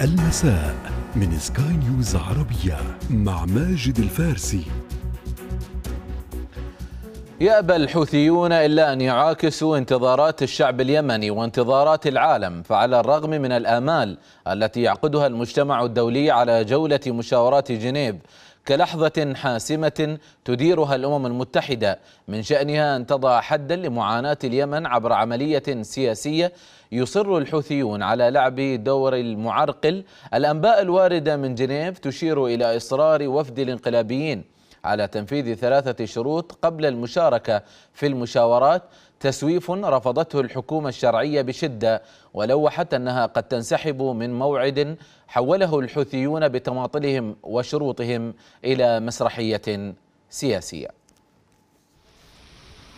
المساء من سكاي نيوز عربية مع ماجد الفارسي يأبى الحوثيون إلا أن يعاكسوا انتظارات الشعب اليمني وانتظارات العالم فعلى الرغم من الآمال التي يعقدها المجتمع الدولي على جولة مشاورات جنيف كلحظة حاسمة تديرها الأمم المتحدة من شأنها أن تضع حدا لمعاناة اليمن عبر عملية سياسية يصر الحوثيون على لعب دور المعرقل الأنباء الواردة من جنيف تشير إلى إصرار وفد الانقلابيين على تنفيذ ثلاثة شروط قبل المشاركة في المشاورات تسويف رفضته الحكومة الشرعية بشدة ولوحت أنها قد تنسحب من موعد حوله الحوثيون بتماطلهم وشروطهم إلى مسرحية سياسية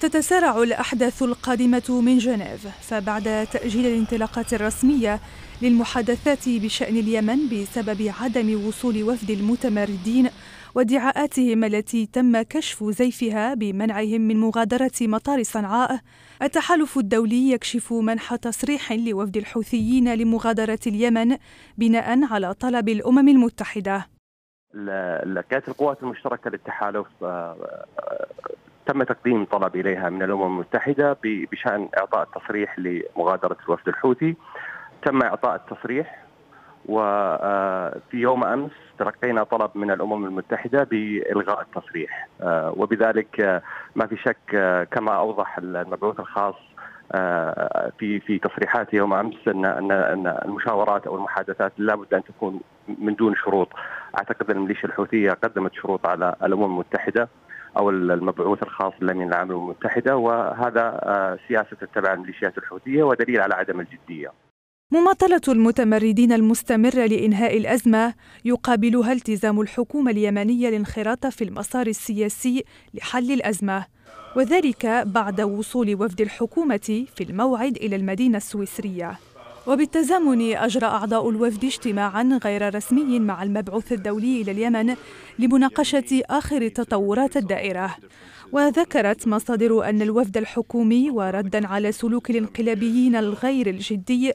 تتسارع الأحداث القادمة من جنيف فبعد تأجيل الانطلاقات الرسمية للمحادثات بشأن اليمن بسبب عدم وصول وفد المتمردين وادعاءاتهم التي تم كشف زيفها بمنعهم من مغادرة مطار صنعاء التحالف الدولي يكشف منح تصريح لوفد الحوثيين لمغادرة اليمن بناء على طلب الأمم المتحدة كانت القوات المشتركة للتحالف آه، آه، تم تقديم طلب اليها من الامم المتحده بشان اعطاء التصريح لمغادره الوفد الحوثي تم اعطاء التصريح وفي آه، يوم امس تلقينا طلب من الامم المتحده بالغاء التصريح آه، وبذلك آه، ما في شك كما اوضح المبعوث الخاص في في تصريحاته يوم امس ان ان المشاورات او المحادثات لابد ان تكون من دون شروط اعتقد الميليشيا الحوثيه قدمت شروط على الامم المتحده او المبعوث الخاص للامين العام للامم المتحده وهذا آه، سياسه تتبع الميليشيات الحوثيه ودليل على عدم الجديه. مماطله المتمردين المستمره لانهاء الازمه يقابلها التزام الحكومه اليمنيه الانخراط في المسار السياسي لحل الازمه وذلك بعد وصول وفد الحكومه في الموعد الى المدينه السويسريه. وبالتزامن أجرى أعضاء الوفد اجتماعا غير رسمي مع المبعوث الدولي إلى اليمن لمناقشة آخر تطورات الدائرة وذكرت مصادر أن الوفد الحكومي وردا على سلوك الانقلابيين الغير الجدي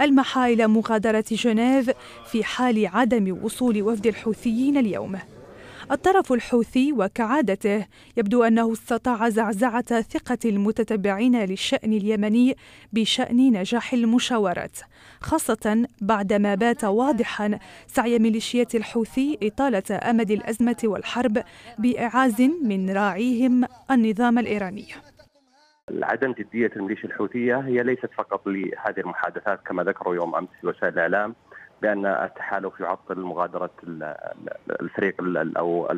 المحايل إلى مغادرة جنيف في حال عدم وصول وفد الحوثيين اليوم الطرف الحوثي وكعادته يبدو أنه استطاع زعزعة ثقة المتتبعين للشأن اليمني بشأن نجاح المشاورات خاصة بعدما بات واضحا سعي ميليشيات الحوثي إطالة أمد الأزمة والحرب بإعاز من راعيهم النظام الإيراني عدم جدية الميليشيا الحوثية هي ليست فقط لهذه المحادثات كما ذكروا يوم أمس وسائل الإعلام بان التحالف يعطل مغادره الفريق او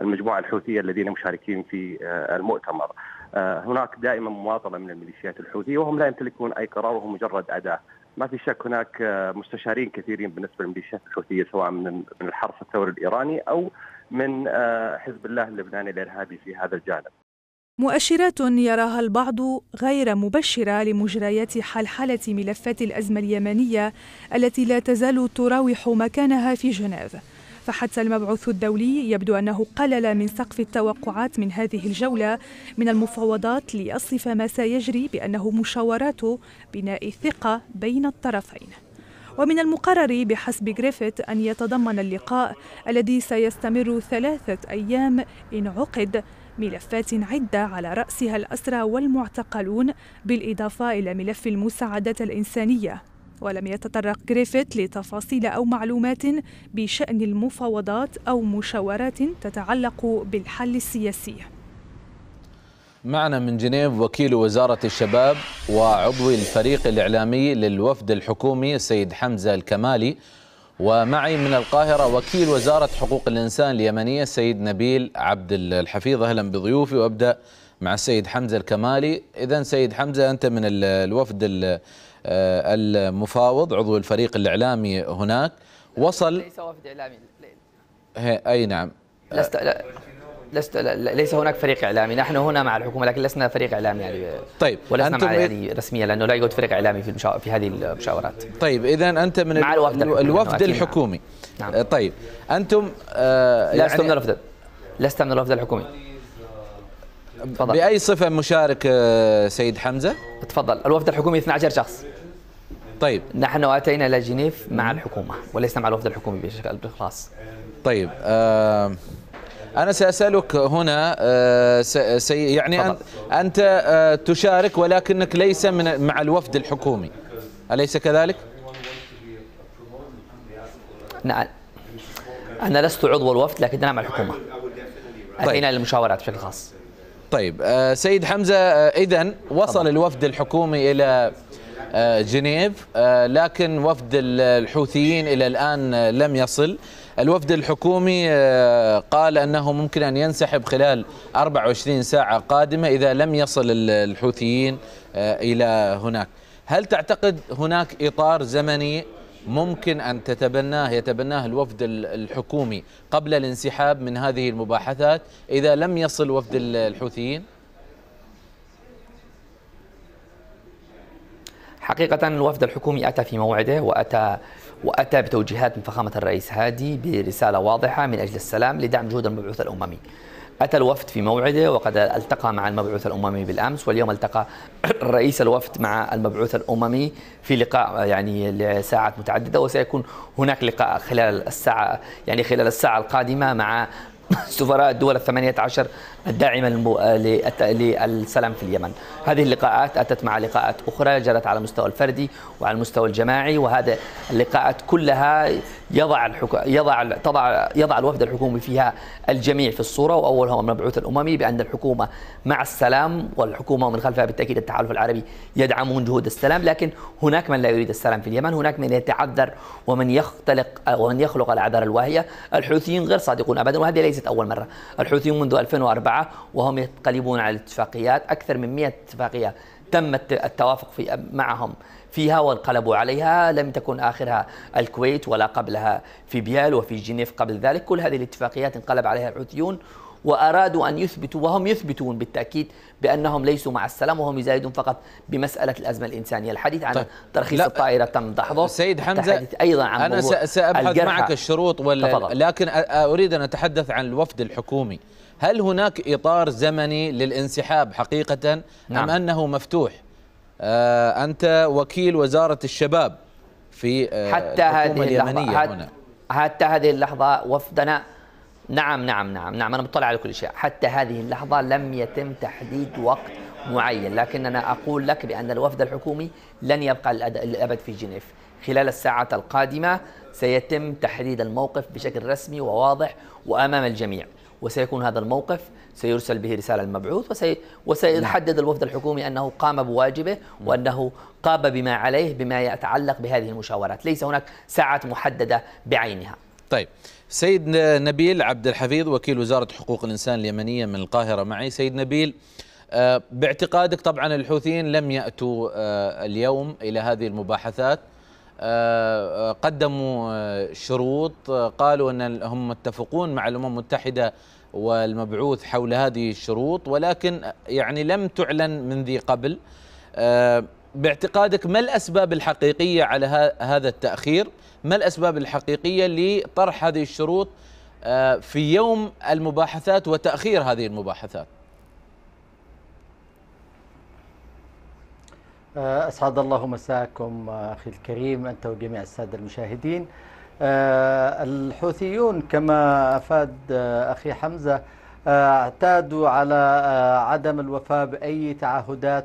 المجموعه الحوثيه الذين مشاركين في آه، المؤتمر. آه، هناك دائما مماطله من الميليشيات الحوثيه وهم لا يمتلكون اي قرار وهم مجرد اداه. ما في شك هناك آه، مستشارين كثيرين بالنسبه للميليشيات الحوثيه سواء من الحرس الثوري الايراني او من حزب الله اللبناني الارهابي في هذا الجانب. مؤشرات يراها البعض غير مبشرة لمجريات حلحلة ملفات الأزمة اليمنية التي لا تزال تراوح مكانها في جنيف فحتى المبعوث الدولي يبدو أنه قلل من سقف التوقعات من هذه الجولة من المفاوضات ليصف ما سيجري بأنه مشاورات بناء الثقة بين الطرفين ومن المقرر بحسب جريفيث أن يتضمن اللقاء الذي سيستمر ثلاثة أيام إن عقد ملفات عدة على رأسها الأسرى والمعتقلون بالإضافة إلى ملف المساعدة الإنسانية ولم يتطرق جريفيث لتفاصيل أو معلومات بشأن المفاوضات أو مشاورات تتعلق بالحل السياسي معنا من جنيف وكيل وزارة الشباب وعضو الفريق الإعلامي للوفد الحكومي السيد حمزة الكمالي ومعي من القاهرة وكيل وزارة حقوق الإنسان اليمنية السيد نبيل عبد الحفيظ أهلا بضيوفي وأبدأ مع السيد حمزة الكمالي إذا سيد حمزة أنت من الوفد آه، المفاوض عضو الفريق الإعلامي هناك وصل ليس وفد إعلامي أي نعم لست لا لست ليس هناك فريق اعلامي نحن هنا مع الحكومه لكن لسنا فريق اعلامي يعني طيب ولسنا مع يعني رسميا لانه لا يوجد فريق اعلامي في المشا... في هذه المشاورات طيب اذا انت من مع الوفد, الوفد, نعم، الوفد الحكومي نعم. آه، طيب انتم آه لست يعني من الوفد لست من الوفد الحكومي تفضل. باي صفه مشارك آه، سيد حمزه تفضل الوفد الحكومي 12 شخص طيب نحن اتينا الى جنيف مع الحكومه وليس مع الوفد الحكومي بشكل خاص طيب آه أنا سأسألك هنا آه، سي يعني أنت, أنت آه، تشارك ولكنك ليس من مع الوفد الحكومي أليس كذلك؟ نعم أنا لست عضو الوفد لكن انا مع الحكومة أتينا طيب. للمشاورات بشكل خاص طيب آه، سيد حمزة إذا وصل طبعا. الوفد الحكومي إلى جنيف لكن وفد الحوثيين إلى الآن لم يصل الوفد الحكومي آه، قال أنه ممكن أن ينسحب خلال 24 ساعة قادمة إذا لم يصل الحوثيين آه، إلى هناك هل تعتقد هناك إطار زمني ممكن أن تتبناه يتبناه الوفد الحكومي قبل الانسحاب من هذه المباحثات إذا لم يصل وفد الحوثيين؟ حقيقة الوفد الحكومي أتى في موعده وأتى وأتى بتوجيهات من فخامة الرئيس هادي برسالة واضحة من أجل السلام لدعم جهود المبعوث الأممي أتى الوفد في موعده وقد التقى مع المبعوث الأممي بالأمس واليوم التقى رئيس الوفد مع المبعوث الأممي في لقاء يعني لساعات متعددة وسيكون هناك لقاء خلال الساعة يعني خلال الساعة القادمة مع سفراء الدول الثمانية عشر الداعمة للسلام في اليمن هذه اللقاءات أتت مع لقاءات أخرى جرت على المستوى الفردي وعلى المستوى الجماعي وهذا اللقاءات كلها يضع الحك... يضع تضع يضع الوفد الحكومي فيها الجميع في الصورة وأولها المبعوث الأممي بأن الحكومة مع السلام والحكومة ومن خلفها بالتأكيد التحالف العربي يدعمون جهود السلام لكن هناك من لا يريد السلام في اليمن هناك من يتعذر ومن يختلق ومن يخلق العذر الواهية الحوثيين غير صادقون أبدا وهذه ليست ليست أول مرة الحوثيون منذ 2004 وهم يتقلبون على الاتفاقيات أكثر من 100 اتفاقية تم التوافق في معهم فيها وانقلبوا عليها لم تكن آخرها الكويت ولا قبلها في بيال وفي جنيف قبل ذلك كل هذه الاتفاقيات انقلب عليها الحوثيون وأرادوا أن يثبتوا وهم يثبتون بالتأكيد بأنهم ليسوا مع السلام وهم يزايدون فقط بمسألة الأزمة الإنسانية الحديث عن طيب. ترخيص الطائرة تم دحضه سيد حمزة أيضا عن أنا سأبحث الجرحة. معك الشروط ولا لكن أريد أن أتحدث عن الوفد الحكومي هل هناك إطار زمني للانسحاب حقيقة نعم. أم أنه مفتوح آه، أنت وكيل وزارة الشباب في آه، حتى هذه اليمنية اللحظة هنا. حتى هذه اللحظة وفدنا نعم نعم نعم نعم أنا مطلع على كل شيء حتى هذه اللحظة لم يتم تحديد وقت معين لكننا أقول لك بأن الوفد الحكومي لن يبقى للأبد في جنيف خلال الساعات القادمة سيتم تحديد الموقف بشكل رسمي وواضح وأمام الجميع وسيكون هذا الموقف سيرسل به رسالة المبعوث وسي... وسيحدد نعم. الوفد الحكومي أنه قام بواجبه وأنه قام بما عليه بما يتعلق بهذه المشاورات ليس هناك ساعات محددة بعينها طيب سيد نبيل عبد الحفيظ وكيل وزارة حقوق الإنسان اليمنية من القاهرة معي سيد نبيل آه، باعتقادك طبعا الحوثيين لم يأتوا آه، اليوم إلى هذه المباحثات آه، قدموا شروط قالوا أن هم متفقون مع الأمم المتحدة والمبعوث حول هذه الشروط ولكن يعني لم تعلن من ذي قبل باعتقادك ما الاسباب الحقيقيه على هذا التاخير؟ ما الاسباب الحقيقيه لطرح هذه الشروط آه، في يوم المباحثات وتاخير هذه المباحثات؟ آه، اسعد الله مساكم آه، اخي الكريم انت وجميع الساده المشاهدين. الحوثيون كما افاد اخي حمزه اعتادوا على عدم الوفاء باي تعهدات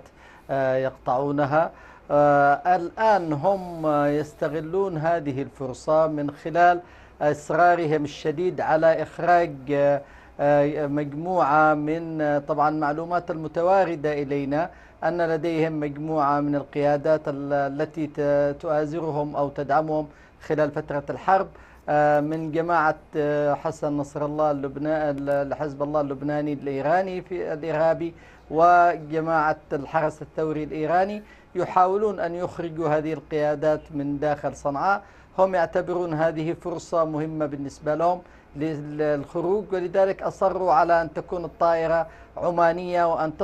آه، يقطعونها آه، الآن هم يستغلون هذه الفرصة من خلال إصرارهم الشديد على إخراج آه، مجموعة من طبعا معلومات المتواردة إلينا أن لديهم مجموعة من القيادات التي تؤازرهم أو تدعمهم خلال فترة الحرب آه، من جماعة آه، حسن نصر الله اللبنان حزب الله اللبناني الإيراني في الإرهابي وجماعة الحرس الثوري الإيراني يحاولون أن يخرجوا هذه القيادات من داخل صنعاء هم يعتبرون هذه فرصة مهمة بالنسبة لهم للخروج ولذلك أصروا على أن تكون الطائرة عمانية وأن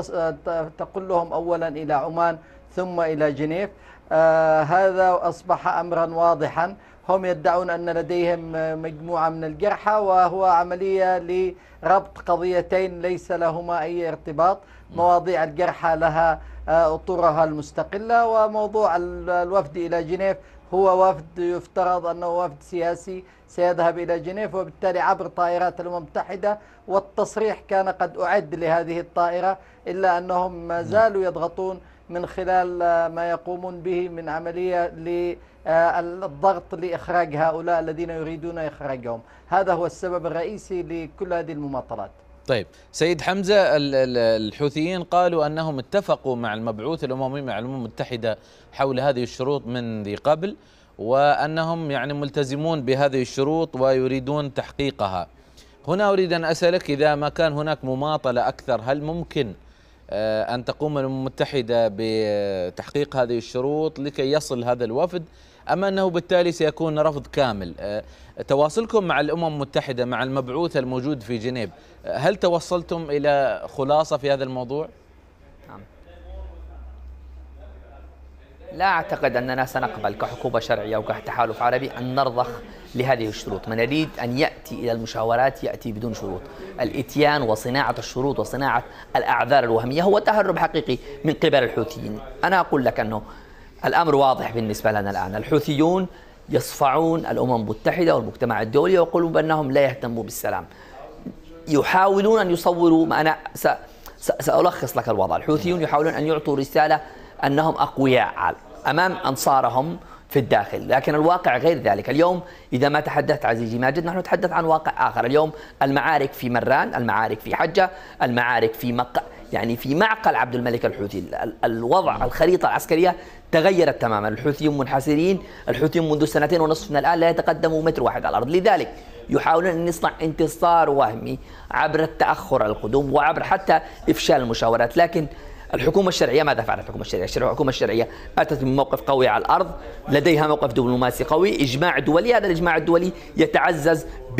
تقول لهم أولا إلى عمان ثم إلى جنيف آه هذا أصبح أمرا واضحا هم يدعون أن لديهم مجموعة من الجرحى وهو عملية لربط قضيتين ليس لهما أي ارتباط مواضيع الجرحى لها آه، أطرها المستقلة وموضوع الوفد إلى جنيف هو وفد يفترض أنه وفد سياسي سيذهب إلى جنيف وبالتالي عبر طائرات الأمم المتحدة والتصريح كان قد أعد لهذه الطائرة إلا أنهم ما زالوا يضغطون من خلال ما يقومون به من عملية ل آه، الضغط لإخراج هؤلاء الذين يريدون إخراجهم هذا هو السبب الرئيسي لكل هذه المماطلات طيب سيد حمزة الحوثيين قالوا أنهم اتفقوا مع المبعوث الأممي مع الأمم المتحدة حول هذه الشروط من ذي قبل وأنهم يعني ملتزمون بهذه الشروط ويريدون تحقيقها هنا أريد أن أسألك إذا ما كان هناك مماطلة أكثر هل ممكن آه، أن تقوم الأمم المتحدة بتحقيق هذه الشروط لكي يصل هذا الوفد أم أنه بالتالي سيكون رفض كامل أه، تواصلكم مع الأمم المتحدة مع المبعوث الموجود في جنيف أه، هل توصلتم إلى خلاصة في هذا الموضوع؟ نعم. لا أعتقد أننا سنقبل كحكومة شرعية أو كتحالف عربي أن نرضخ لهذه الشروط من يريد أن يأتي إلى المشاورات يأتي بدون شروط الإتيان وصناعة الشروط وصناعة الأعذار الوهمية هو تهرب حقيقي من قبل الحوثيين أنا أقول لك أنه الأمر واضح بالنسبة لنا الآن الحوثيون يصفعون الأمم المتحدة والمجتمع الدولي ويقولون بأنهم لا يهتموا بالسلام يحاولون أن يصوروا ما أنا سألخص لك الوضع الحوثيون يحاولون أن يعطوا رسالة أنهم أقوياء أمام أنصارهم في الداخل لكن الواقع غير ذلك اليوم إذا ما تحدثت عزيزي ماجد نحن نتحدث عن واقع آخر اليوم المعارك في مران المعارك في حجة المعارك في مقة يعني في معقل عبد الملك الحوثي الوضع الخريطة العسكرية تغيرت تماما الحوثيون منحسرين الحوثيون منذ سنتين ونصف من الآن لا يتقدموا متر واحد على الأرض لذلك يحاولون أن يصنع انتصار وهمي عبر التأخر على القدوم وعبر حتى إفشال المشاورات لكن الحكومة الشرعية ماذا فعلت الحكومة الشرعية؟ الحكومة الشرعية أتت من موقف قوي على الأرض لديها موقف دبلوماسي قوي إجماع دولي هذا الإجماع الدولي يتعزز ب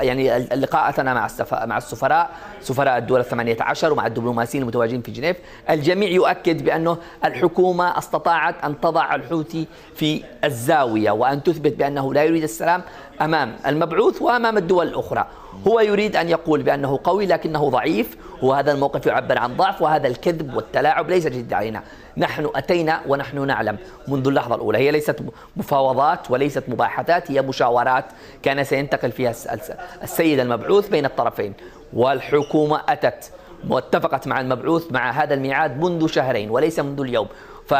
يعني لقاءاتنا مع مع السفراء سفراء الدول الثمانية عشر ومع الدبلوماسيين المتواجدين في جنيف الجميع يؤكد بانه الحكومه استطاعت ان تضع الحوثي في الزاويه وان تثبت بانه لا يريد السلام امام المبعوث وامام الدول الاخرى هو يريد أن يقول بأنه قوي لكنه ضعيف وهذا الموقف يعبر عن ضعف وهذا الكذب والتلاعب ليس جديد علينا نحن أتينا ونحن نعلم منذ اللحظة الأولى هي ليست مفاوضات وليست مباحثات هي مشاورات كان سينتقل فيها السيد المبعوث بين الطرفين والحكومة أتت واتفقت مع المبعوث مع هذا الميعاد منذ شهرين وليس منذ اليوم ف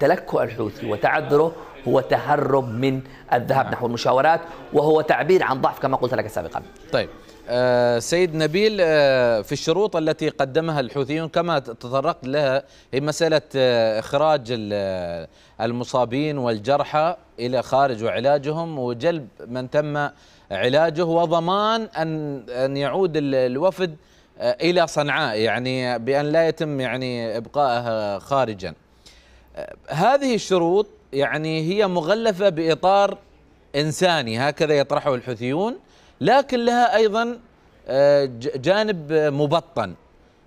تلكؤ الحوثي وتعذره هو تهرب من الذهاب نعم. نحو المشاورات وهو تعبير عن ضعف كما قلت لك سابقا طيب آه سيد نبيل آه في الشروط التي قدمها الحوثيون كما تطرقت لها هي مسألة آه إخراج آه، المصابين والجرحى إلى خارج وعلاجهم وجلب من تم علاجه وضمان أن أن يعود الوفد آه، إلى صنعاء يعني بأن لا يتم يعني إبقائها خارجا هذه الشروط يعني هي مغلفة بإطار إنساني هكذا يطرحه الحوثيون لكن لها أيضا آه، جانب مبطن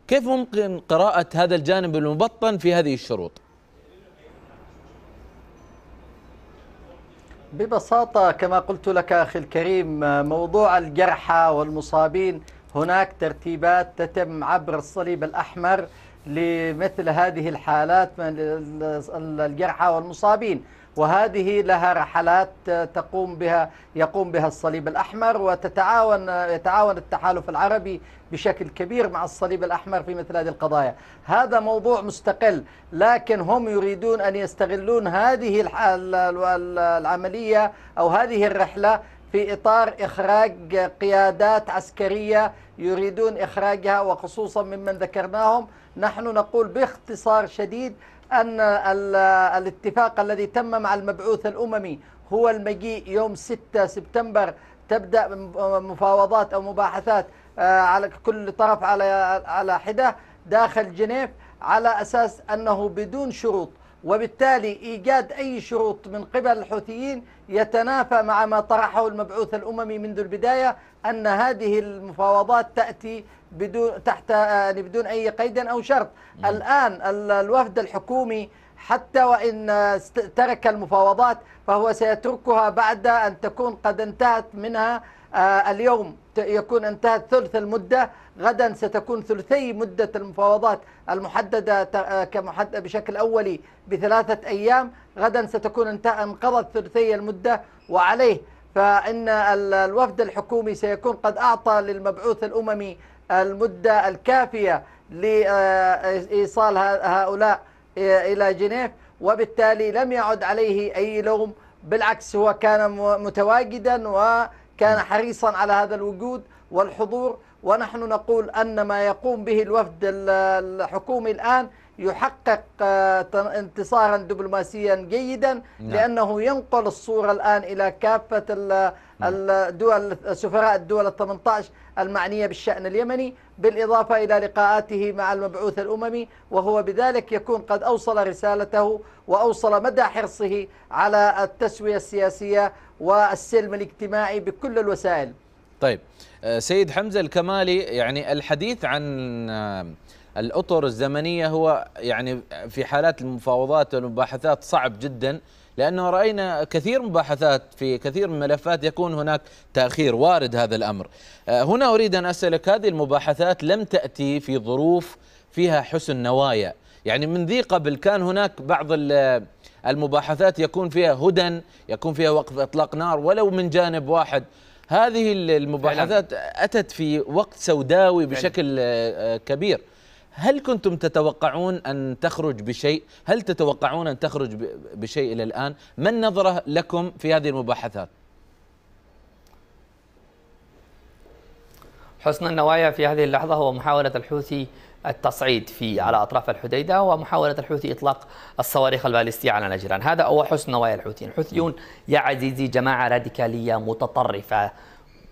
كيف ممكن قراءة هذا الجانب المبطن في هذه الشروط؟ ببساطة كما قلت لك أخي الكريم موضوع الجرحى والمصابين هناك ترتيبات تتم عبر الصليب الأحمر لمثل هذه الحالات من الجرحى والمصابين وهذه لها رحلات تقوم بها يقوم بها الصليب الأحمر وتتعاون يتعاون التحالف العربي بشكل كبير مع الصليب الأحمر في مثل هذه القضايا هذا موضوع مستقل لكن هم يريدون أن يستغلون هذه العملية أو هذه الرحلة في إطار إخراج قيادات عسكرية يريدون إخراجها وخصوصا ممن ذكرناهم نحن نقول باختصار شديد أن الاتفاق الذي تم مع المبعوث الأممي هو المجيء يوم 6 سبتمبر تبدأ مفاوضات أو مباحثات آه، على كل طرف على على حدة داخل جنيف على أساس أنه بدون شروط وبالتالي إيجاد أي شروط من قبل الحوثيين يتنافى مع ما طرحه المبعوث الأممي منذ البداية أن هذه المفاوضات تأتي بدون تحت آه، يعني بدون أي قيد أو شرط مم. الآن الوفد الحكومي حتى وإن ترك المفاوضات فهو سيتركها بعد أن تكون قد انتهت منها آه، اليوم يكون انتهت ثلث المدة غدا ستكون ثلثي مدة المفاوضات المحددة آه، كمحدد بشكل أولي بثلاثة أيام غدا ستكون انقضت ثلثي المدة وعليه فإن الوفد الحكومي سيكون قد أعطى للمبعوث الأممي المدة الكافية لإيصال هؤلاء آه، إلى جنيف وبالتالي لم يعد عليه أي لوم بالعكس هو كان متواجدا وكان حريصا على هذا الوجود والحضور ونحن نقول أن ما يقوم به الوفد الحكومي الآن يحقق آه، انتصارا دبلوماسيا جيدا نعم. لأنه ينقل الصورة الآن إلى كافة الدول نعم. سفراء الدول ال 18 المعنية بالشأن اليمني بالإضافة إلى لقاءاته مع المبعوث الأممي وهو بذلك يكون قد أوصل رسالته وأوصل مدى حرصه على التسوية السياسية والسلم الاجتماعي بكل الوسائل طيب آه، سيد حمزه الكمالي يعني الحديث عن آه، الاطر الزمنيه هو يعني في حالات المفاوضات والمباحثات صعب جدا لانه راينا كثير مباحثات في كثير من الملفات يكون هناك تاخير وارد هذا الامر. آه، هنا اريد ان اسالك هذه المباحثات لم تاتي في ظروف فيها حسن نوايا، يعني من ذي قبل كان هناك بعض المباحثات يكون فيها هدى، يكون فيها وقف اطلاق نار ولو من جانب واحد هذه المباحثات أتت في وقت سوداوي بشكل آه، آه، كبير هل كنتم تتوقعون أن تخرج بشيء هل تتوقعون أن تخرج بشيء إلى الآن ما النظرة لكم في هذه المباحثات حسن النوايا في هذه اللحظة هو محاولة الحوثي التصعيد في على أطراف الحديدة ومحاولة الحوثي إطلاق الصواريخ البالستية على نجران هذا هو حسن نوايا الحوثيين الحوثيون يا عزيزي جماعة راديكالية متطرفة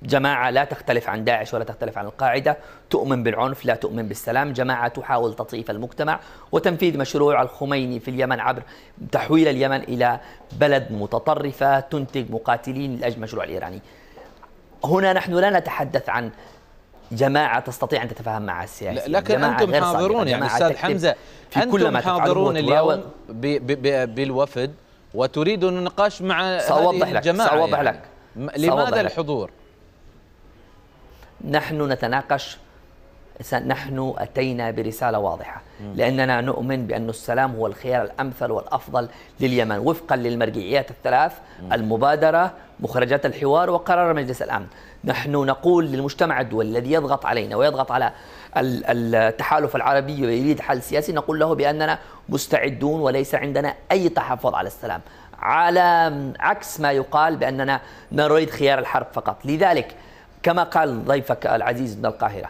جماعة لا تختلف عن داعش ولا تختلف عن القاعدة تؤمن بالعنف لا تؤمن بالسلام جماعة تحاول تطييف المجتمع وتنفيذ مشروع الخميني في اليمن عبر تحويل اليمن إلى بلد متطرفة تنتج مقاتلين لأجل المشروع الإيراني هنا نحن لا نتحدث عن جماعه تستطيع ان تتفاهم مع السياسي لكن انتم حاضرون يعني استاذ حمزه في انتم كل ما حاضرون اليوم بالوفد وتريدون النقاش مع سأوضح لك الجماعه سأوضح يعني. لك يعني. سأوضح لك لماذا الحضور؟ نحن نتناقش نحن أتينا برسالة واضحة لأننا نؤمن بأن السلام هو الخيار الأمثل والأفضل لليمن وفقا للمرجعيات الثلاث المبادرة مخرجات الحوار وقرار مجلس الأمن نحن نقول للمجتمع الدولي الذي يضغط علينا ويضغط على التحالف العربي ويريد حل سياسي نقول له بأننا مستعدون وليس عندنا أي تحفظ على السلام على عكس ما يقال بأننا نريد خيار الحرب فقط لذلك كما قال ضيفك العزيز من القاهرة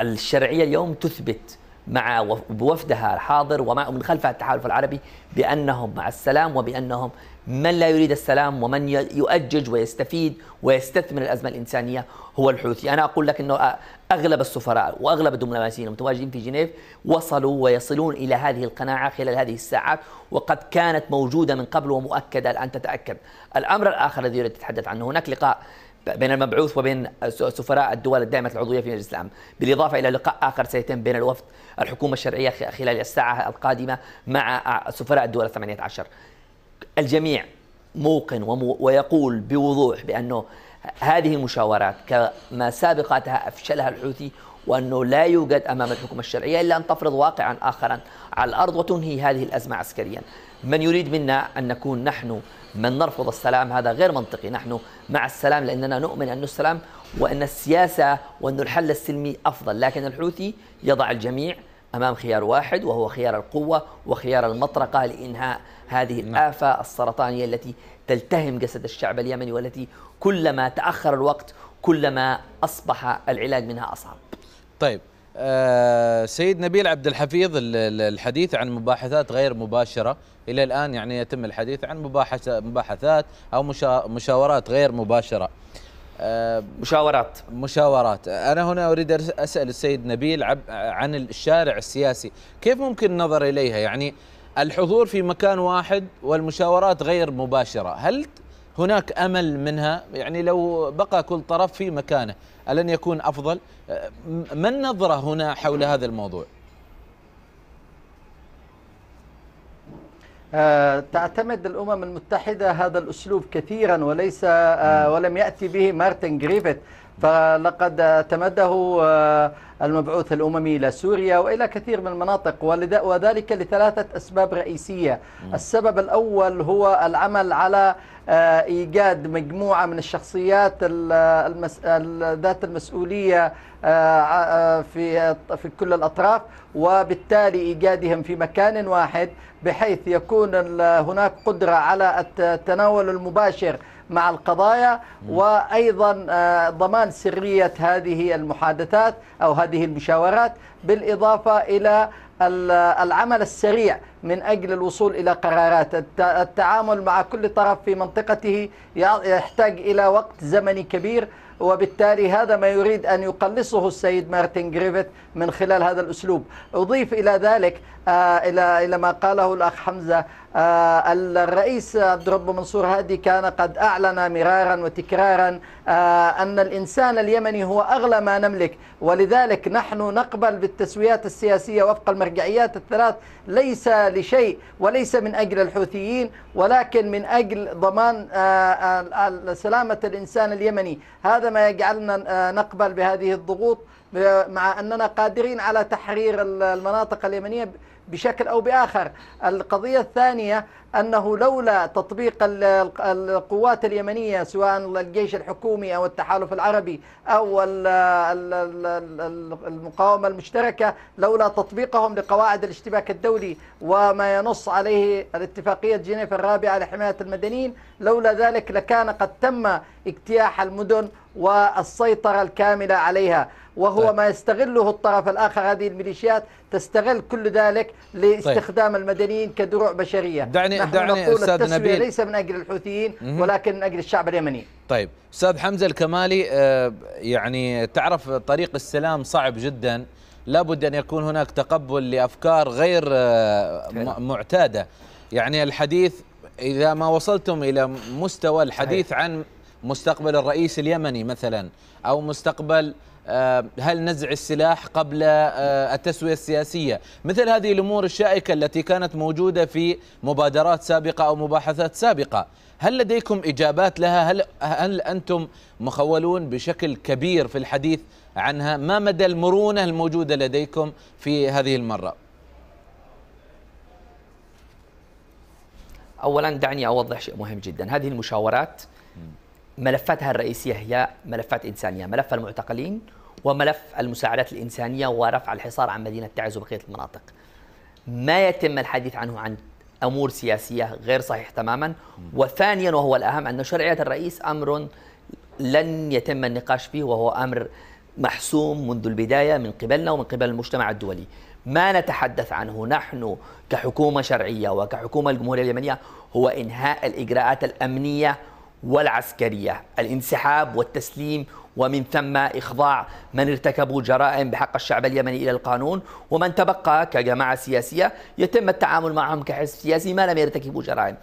الشرعية اليوم تثبت مع بوفدها الحاضر ومع من خلفها التحالف العربي بأنهم مع السلام وبأنهم من لا يريد السلام ومن يؤجج ويستفيد ويستثمر الأزمة الإنسانية هو الحوثي أنا أقول لك أنه أغلب السفراء وأغلب الدبلوماسيين المتواجدين في جنيف وصلوا ويصلون إلى هذه القناعة خلال هذه الساعات وقد كانت موجودة من قبل ومؤكدة الآن تتأكد الأمر الآخر الذي يريد تتحدث عنه هناك لقاء بين المبعوث وبين سفراء الدول الدائمة العضوية في مجلس الأمن بالإضافة إلى لقاء آخر سيتم بين الوفد الحكومة الشرعية خلال الساعة القادمة مع سفراء الدول الثمانية عشر الجميع موقن ويقول بوضوح بأنه هذه المشاورات كما سابقتها أفشلها الحوثي وأنه لا يوجد أمام الحكومة الشرعية إلا أن تفرض واقعا آخرا على الأرض وتنهي هذه الأزمة عسكريا من يريد منا أن نكون نحن من نرفض السلام هذا غير منطقي نحن مع السلام لأننا نؤمن أن السلام وأن السياسة وأن الحل السلمي أفضل لكن الحوثي يضع الجميع امام خيار واحد وهو خيار القوه وخيار المطرقه لانهاء هذه نعم. الافه السرطانيه التي تلتهم جسد الشعب اليمني والتي كلما تاخر الوقت كلما اصبح العلاج منها اصعب. طيب آه، سيد نبيل عبد الحفيظ الحديث عن مباحثات غير مباشره الى الان يعني يتم الحديث عن مباحثات او مشاورات غير مباشره آه، مشاورات مشاورات انا هنا اريد اسال السيد نبيل عن الشارع السياسي كيف ممكن النظر اليها يعني الحضور في مكان واحد والمشاورات غير مباشره هل هناك امل منها يعني لو بقى كل طرف في مكانه الن يكون افضل أه، ما النظره هنا حول هذا الموضوع أه، تعتمد الأمم المتحدة هذا الأسلوب كثيرا وليس أه، ولم يأتي به مارتن جريفيث فلقد تمده آه، المبعوث الأممي إلى سوريا وإلى كثير من المناطق وذلك لثلاثة أسباب رئيسية السبب الأول هو العمل على آه، إيجاد مجموعة من الشخصيات ذات المسؤولية آه، في في كل الأطراف وبالتالي إيجادهم في مكان واحد بحيث يكون هناك قدرة على التناول المباشر مع القضايا وأيضا آه، ضمان سرية هذه المحادثات أو هذه المشاورات بالإضافة إلى العمل السريع من أجل الوصول إلى قرارات التعامل مع كل طرف في منطقته يحتاج إلى وقت زمني كبير وبالتالي هذا ما يريد أن يقلصه السيد مارتن جريفيث من خلال هذا الأسلوب أضيف إلى ذلك آه، إلى ما قاله الأخ حمزة آه، الرئيس عبد الرب منصور هادي كان قد أعلن مرارا وتكرارا آه، أن الإنسان اليمني هو أغلى ما نملك ولذلك نحن نقبل بالتسويات السياسية وفق المرجعيات الثلاث ليس لشيء وليس من أجل الحوثيين ولكن من أجل ضمان آه، سلامة الإنسان اليمني هذا ما يجعلنا نقبل بهذه الضغوط مع أننا قادرين على تحرير المناطق اليمنية بشكل أو بآخر القضية الثانية أنه لولا تطبيق القوات اليمنية سواء الجيش الحكومي أو التحالف العربي أو المقاومة المشتركة لولا تطبيقهم لقواعد الاشتباك الدولي وما ينص عليه الاتفاقية جنيف الرابعة لحماية المدنيين لولا ذلك لكان قد تم اجتياح المدن والسيطرة الكاملة عليها وهو طيب. ما يستغله الطرف الآخر هذه الميليشيات تستغل كل ذلك لاستخدام طيب. المدنيين كدروع بشرية دعني نحن دعني نقول أستاذ التسوية نبيل. ليس من أجل الحوثيين ولكن من أجل الشعب اليمني طيب أستاذ حمزة الكمالي آه، يعني تعرف طريق السلام صعب جدا لابد أن يكون هناك تقبل لأفكار غير آه، طيب. معتادة يعني الحديث إذا ما وصلتم إلى مستوى الحديث طيب. عن مستقبل الرئيس اليمني مثلا أو مستقبل آه، هل نزع السلاح قبل آه، التسوية السياسية مثل هذه الأمور الشائكة التي كانت موجودة في مبادرات سابقة أو مباحثات سابقة هل لديكم إجابات لها هل, هل أنتم مخولون بشكل كبير في الحديث عنها ما مدى المرونة الموجودة لديكم في هذه المرة أولا دعني أوضح شيء مهم جدا هذه المشاورات ملفاتها الرئيسية هي ملفات إنسانية ملف المعتقلين وملف المساعدات الإنسانية ورفع الحصار عن مدينة تعز وبقية المناطق ما يتم الحديث عنه عن أمور سياسية غير صحيح تماما وثانيا وهو الأهم أن شرعية الرئيس أمر لن يتم النقاش فيه وهو أمر محسوم منذ البداية من قبلنا ومن قبل المجتمع الدولي ما نتحدث عنه نحن كحكومة شرعية وكحكومة الجمهورية اليمنية هو إنهاء الإجراءات الأمنية والعسكرية الانسحاب والتسليم ومن ثم إخضاع من ارتكبوا جرائم بحق الشعب اليمني إلى القانون ومن تبقى كجماعة سياسية يتم التعامل معهم كحزب سياسي ما لم يرتكبوا جرائم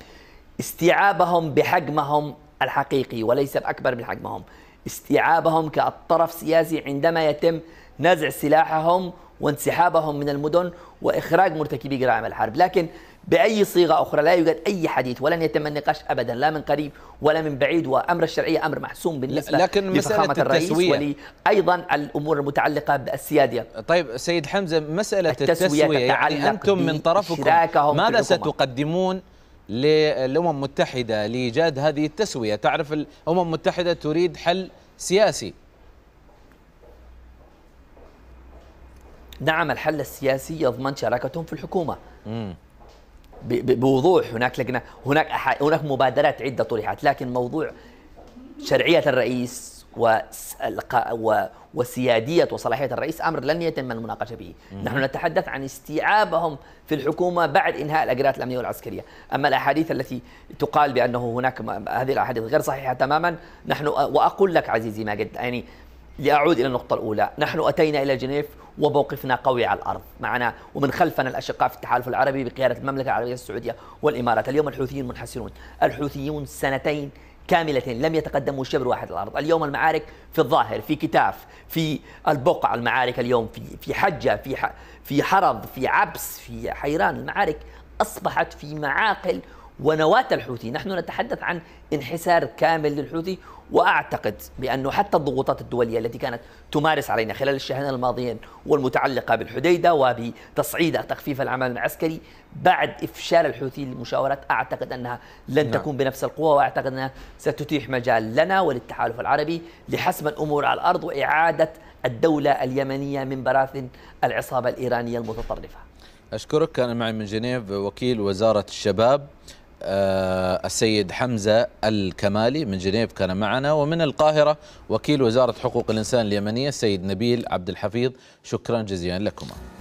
استيعابهم بحجمهم الحقيقي وليس بأكبر من حجمهم استيعابهم كطرف سياسي عندما يتم نزع سلاحهم وانسحابهم من المدن واخراج مرتكبي جرائم الحرب لكن باي صيغه اخرى لا يوجد اي حديث ولن يتم النقاش ابدا لا من قريب ولا من بعيد وامر الشرعيه امر محسوم بالنسبه لكن لفخامه الرئيس ايضا الامور المتعلقه بالسياديه طيب سيد حمزه مساله التسويه, التسوية يعني انتم من طرفكم ماذا ستقدمون للامم المتحده لايجاد هذه التسويه تعرف الامم المتحده تريد حل سياسي نعم الحل السياسي يضمن شراكتهم في الحكومه مم. بوضوح هناك لجنه هناك هناك مبادرات عده طرحت لكن موضوع شرعيه الرئيس وسيادية وصلاحية الرئيس أمر لن يتم المناقشة به نحن نتحدث عن استيعابهم في الحكومة بعد إنهاء الأجراءات الأمنية والعسكرية أما الأحاديث التي تقال بأنه هناك هذه الأحاديث غير صحيحة تماما نحن وأقول لك عزيزي ماجد يعني لأعود إلى النقطة الأولى نحن أتينا إلى جنيف وموقفنا قوي على الأرض معنا ومن خلفنا الأشقاء في التحالف العربي بقيادة المملكة العربية السعودية والإمارات اليوم الحوثيين منحسرون الحوثيون سنتين كاملتين لم يتقدموا شبر واحد على الارض، اليوم المعارك في الظاهر في كتاف في البقعه المعارك اليوم في في حجه في في حرض في عبس في حيران المعارك اصبحت في معاقل ونواة الحوثي نحن نتحدث عن انحسار كامل للحوثي وأعتقد بأنه حتى الضغوطات الدولية التي كانت تمارس علينا خلال الشهرين الماضيين والمتعلقة بالحديدة وبتصعيد تخفيف العمل العسكري بعد إفشال الحوثي للمشاورات أعتقد أنها لن نعم. تكون بنفس القوة وأعتقد أنها ستتيح مجال لنا وللتحالف العربي لحسم الأمور على الأرض وإعادة الدولة اليمنية من براثن العصابة الإيرانية المتطرفة أشكرك كان معي من جنيف وكيل وزارة الشباب آه، السيد حمزة الكمالي من جنيف كان معنا ومن القاهرة وكيل وزارة حقوق الإنسان اليمنية السيد نبيل عبد الحفيظ شكرا جزيلا لكما